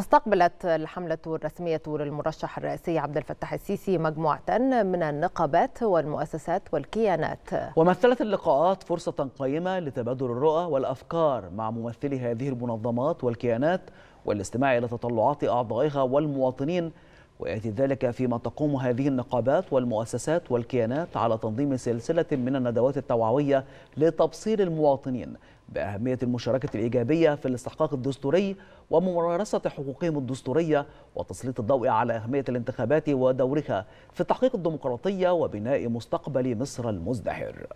استقبلت الحملة الرسمية للمرشح الرئاسي عبد الفتاح السيسي مجموعة من النقابات والمؤسسات والكيانات ومثلت اللقاءات فرصة قيمة لتبادل الرؤى والأفكار مع ممثلي هذه المنظمات والكيانات والاستماع إلى تطلعات أعضائها والمواطنين ويأتي ذلك فيما تقوم هذه النقابات والمؤسسات والكيانات على تنظيم سلسلة من الندوات التوعوية لتبصير المواطنين بأهمية المشاركة الإيجابية في الاستحقاق الدستوري وممارسة حقوقهم الدستورية وتسليط الضوء على أهمية الانتخابات ودورها في تحقيق الديمقراطية وبناء مستقبل مصر المزدهر